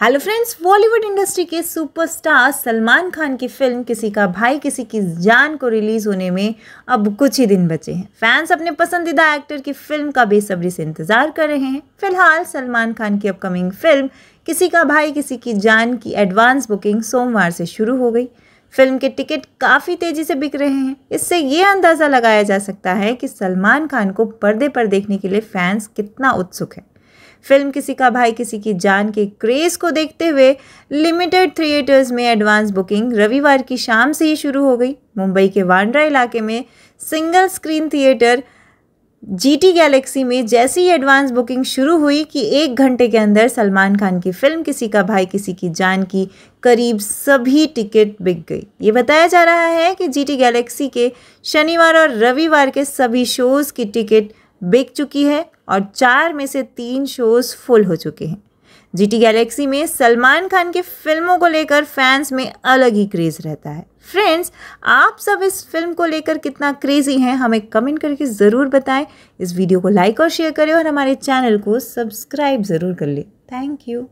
hello friends Bollywood industry के superstar Salman Khan की film किसी का भाई किसी की जान को रिलीज़ होने में अब कुछ ही दिन बचे हैं फैंस अपने पसंदीदा एक्टर की फिल्म का बेसब्री से इंतज़ार कर रहे हैं फिलहाल सलमान खान की अपकमिंग फिल्म किसी का भाई किसी की जान की एडवांस बुकिंग सोमवार से शुरू हो गई फिल्म के टिकट काफ़ी तेज़ी से बिक रहे हैं इससे ये अंदाज़ा लगाया जा सकता है कि सलमान खान को पर्दे पर देखने के लिए फैंस कितना उत्सुक है फिल्म किसी का भाई किसी की जान के क्रेज़ को देखते हुए लिमिटेड थिएटर्स में एडवांस बुकिंग रविवार की शाम से ही शुरू हो गई मुंबई के वांड्रा इलाके में single screen theatre Gaiety Galaxy में जैसी एडवांस बुकिंग शुरू हुई कि एक घंटे के अंदर सलमान खान की फिल्म किसी का भाई किसी की जान की करीब सभी टिकट बिक गई ये बताया जा रहा है कि जीटी गैलेक्सी के शनिवार और रविवार के सभी शोज़ की टिकट बिक चुकी है और चार में से तीन शोज़ फुल हो चुके हैं जीटी गैलेक्सी में सलमान खान की फिल्मों को लेकर फैंस में अलग ही क्रेज़ रहता है फ्रेंड्स आप सब इस फिल्म को लेकर कितना क्रेजी हैं हमें कमेंट करके ज़रूर बताएं इस वीडियो को लाइक और शेयर करें और हमारे चैनल को सब्सक्राइब ज़रूर कर लें थैंक यू